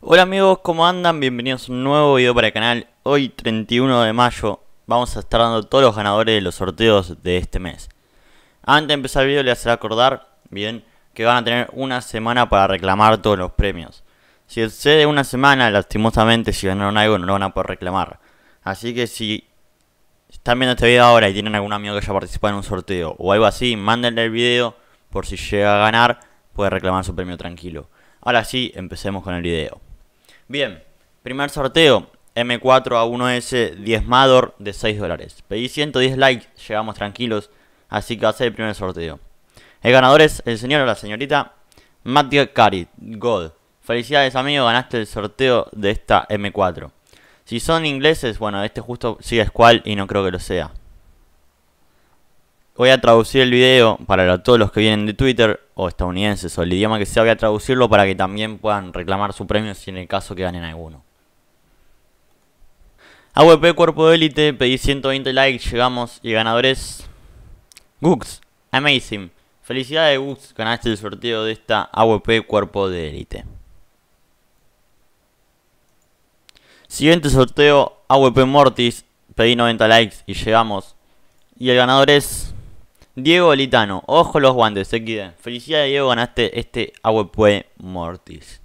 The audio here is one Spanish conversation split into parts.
Hola amigos, ¿cómo andan? Bienvenidos a un nuevo video para el canal. Hoy 31 de mayo vamos a estar dando todos los ganadores de los sorteos de este mes. Antes de empezar el video les haré acordar, bien, que van a tener una semana para reclamar todos los premios. Si excede una semana, lastimosamente, si ganaron algo, no lo van a poder reclamar. Así que si están viendo este video ahora y tienen algún amigo que haya participado en un sorteo o algo así, mándenle el video por si llega a ganar, puede reclamar su premio tranquilo. Ahora sí, empecemos con el video. Bien, primer sorteo, M4A1S Diezmador de 6 dólares. Pedí 110 likes, llegamos tranquilos, así que va a ser el primer sorteo. El ganador es el señor o la señorita Mattia Cari, God. Felicidades amigo, ganaste el sorteo de esta M4. Si son ingleses, bueno, este justo sigue es y no creo que lo sea. Voy a traducir el video para todos los que vienen de Twitter o estadounidenses o el idioma que sea, voy a traducirlo para que también puedan reclamar su premio si en el caso que ganen alguno. AWP Cuerpo de Élite, pedí 120 likes, llegamos y ganadores... Gux, amazing. Felicidades Gux, ganaste el sorteo de esta AWP Cuerpo de Élite. Siguiente sorteo, AWP Mortis. Pedí 90 likes y llegamos. Y el ganador es Diego Litano. Ojo los guantes, se quiden. Felicidades Diego, ganaste este AWP Mortis.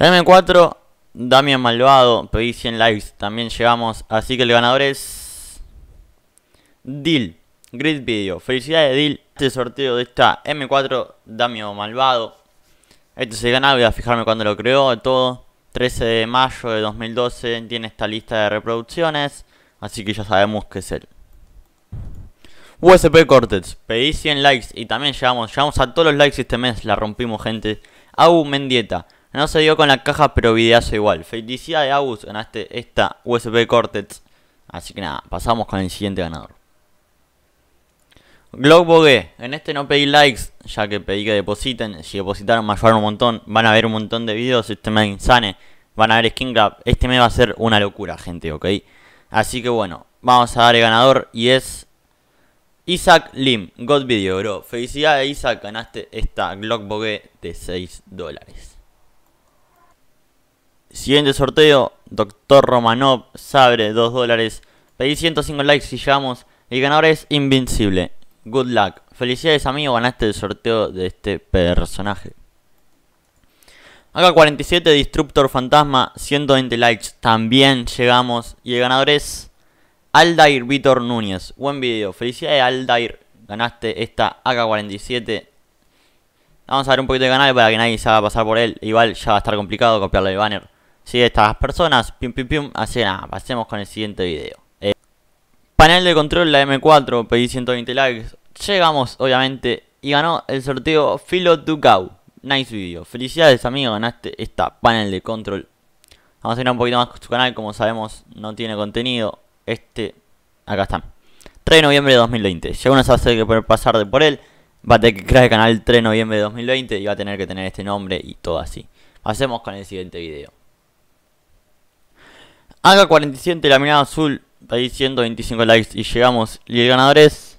M4, Damian Malvado. Pedí 100 likes, también llegamos. Así que el ganador es... Dil. Great video. Felicidades Dil. Este sorteo de esta M4, Damian Malvado. Este se ganaba, voy a fijarme cuando lo creó, todo. 13 de mayo de 2012 tiene esta lista de reproducciones, así que ya sabemos que es él. USP Cortex, pedí 100 likes y también llegamos, llegamos a todos los likes este mes, la rompimos gente. Agus Mendieta, no se dio con la caja pero videazo igual. Felicidad de Agus, ganaste esta USP Cortex. Así que nada, pasamos con el siguiente ganador. Glock Bogue, en este no pedí likes, ya que pedí que depositen. Si depositaron, me ayudaron un montón. Van a ver un montón de videos este me insane. Van a ver skin cap, Este me va a ser una locura, gente, ¿ok? Así que bueno, vamos a dar el ganador y es Isaac Lim. God video, bro. Felicidades, Isaac. Ganaste esta Glock Bogue de 6 dólares. Siguiente sorteo: Doctor Romanov, Sabre, 2 dólares. Pedí 105 likes y llegamos. El ganador es Invincible. Good luck. Felicidades amigo, ganaste el sorteo de este personaje. ak 47 Disruptor Fantasma, 120 likes, también llegamos. Y el ganador es Aldair Vitor Núñez. Buen video, felicidades Aldair, ganaste esta AK-47. Vamos a ver un poquito de canal para que nadie se haga pasar por él. Igual ya va a estar complicado copiarle el banner. Sigue estas personas, pim pim pim. Así que nada, pasemos con el siguiente video. Panel de control, la M4, pedí 120 likes. Llegamos, obviamente, y ganó el sorteo Filo Ducau. Nice video. Felicidades, amigo, ganaste esta panel de control. Vamos a ir un poquito más con su canal, como sabemos, no tiene contenido. Este, acá está 3 de noviembre de 2020. Si una se hace que pasar de por él, va a tener que crear el canal 3 de noviembre de 2020 y va a tener que tener este nombre y todo así. Hacemos con el siguiente video. haga 47 laminado azul Ahí 125 likes y llegamos. Y el ganador es.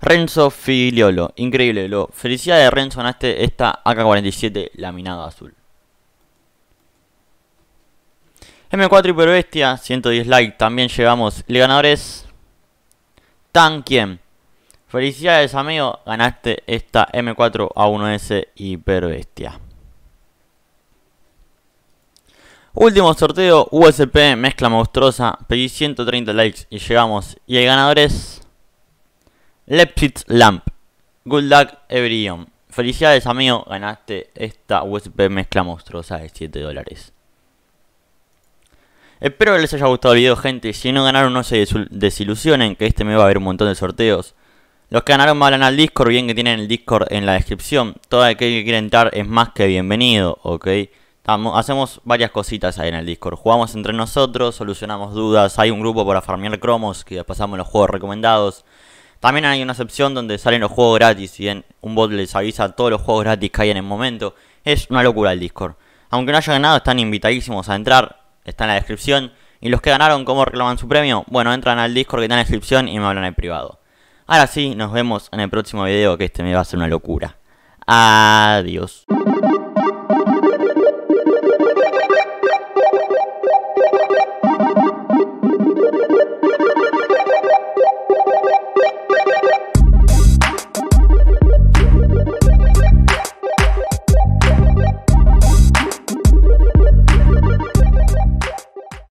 Renzo Filiolo. Increíble, lo. Felicidades, Renzo. Ganaste esta AK-47 laminada azul. M4 Hiperbestia, 110 likes, también llegamos. El ganador es. Tan Felicidades, amigo. Ganaste esta M4A1S Hiperbestia. Último sorteo, USP, mezcla monstruosa. Pedí 130 likes y llegamos. Y el ganador es... Lepsit Lamp. Good luck, everyone. Felicidades, amigo. Ganaste esta USP mezcla monstruosa de 7 dólares. Espero que les haya gustado el video, gente. Si no ganaron, no se desilusionen, que este me va a haber un montón de sorteos. Los que ganaron me al Discord, bien que tienen el Discord en la descripción. Todo aquel que quiera entrar es más que bienvenido, ¿ok? hacemos varias cositas ahí en el Discord. Jugamos entre nosotros, solucionamos dudas. Hay un grupo para farmear cromos que pasamos los juegos recomendados. También hay una sección donde salen los juegos gratis. y un bot les avisa todos los juegos gratis que hay en el momento. Es una locura el Discord. Aunque no haya ganado, están invitadísimos a entrar. Está en la descripción. Y los que ganaron, ¿cómo reclaman su premio? Bueno, entran al Discord que está en la descripción y me hablan en privado. Ahora sí, nos vemos en el próximo video que este me va a ser una locura. Adiós.